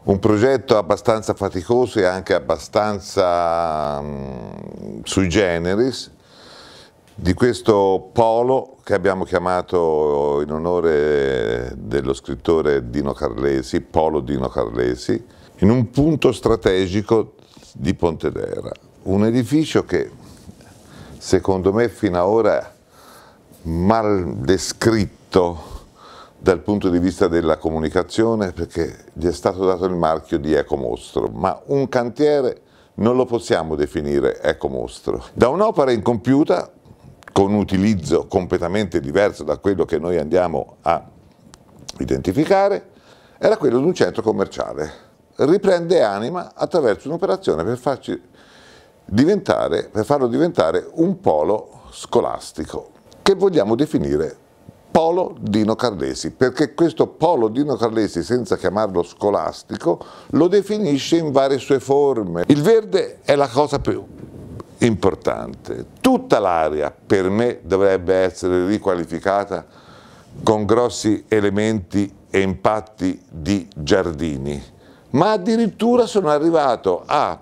Un progetto abbastanza faticoso e anche abbastanza um, sui generis di questo polo che abbiamo chiamato in onore dello scrittore Dino Carlesi, Polo Dino Carlesi, in un punto strategico di Pontedera. Un edificio che secondo me fino ad ora mal descritto, dal punto di vista della comunicazione perché gli è stato dato il marchio di ecomostro, ma un cantiere non lo possiamo definire ecomostro. Da un'opera incompiuta, con utilizzo completamente diverso da quello che noi andiamo a identificare, era quello di un centro commerciale. Riprende anima attraverso un'operazione per, per farlo diventare un polo scolastico che vogliamo definire Polo Dino Carlesi, perché questo Polo Dino Carlesi, senza chiamarlo scolastico, lo definisce in varie sue forme. Il verde è la cosa più importante. Tutta l'area per me dovrebbe essere riqualificata con grossi elementi e impatti di giardini, ma addirittura sono arrivato a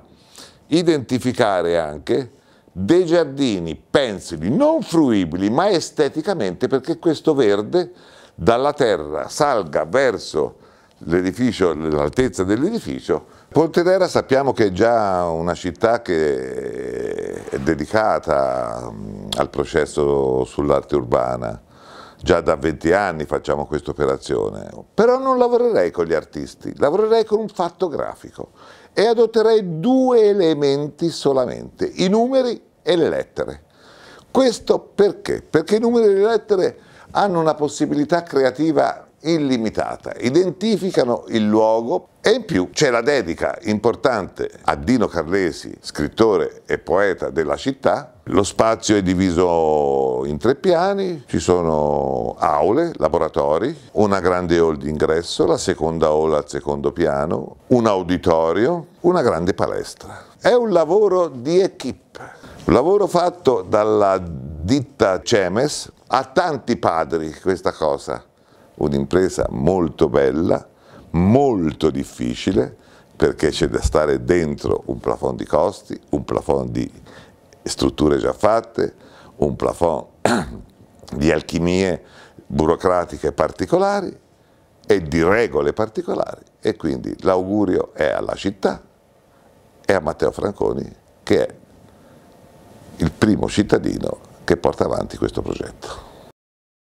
identificare anche dei giardini pensili non fruibili ma esteticamente perché questo verde dalla terra salga verso l'edificio, l'altezza dell'edificio. Pontedera sappiamo che è già una città che è dedicata mm, al processo sull'arte urbana già da 20 anni facciamo questa operazione, però non lavorerei con gli artisti, lavorerei con un fatto grafico e adotterei due elementi solamente, i numeri e le lettere. Questo perché? Perché i numeri e le lettere hanno una possibilità creativa illimitata, identificano il luogo e in più c'è la dedica importante a Dino Carlesi, scrittore e poeta della città. Lo spazio è diviso in tre piani, ci sono aule, laboratori, una grande hall d'ingresso, la seconda hall al secondo piano, un auditorio, una grande palestra. È un lavoro di equip, un lavoro fatto dalla ditta Cemes, a tanti padri questa cosa un'impresa molto bella, molto difficile, perché c'è da stare dentro un plafond di costi, un plafond di strutture già fatte, un plafond di alchimie burocratiche particolari e di regole particolari e quindi l'augurio è alla città e a Matteo Franconi che è il primo cittadino che porta avanti questo progetto.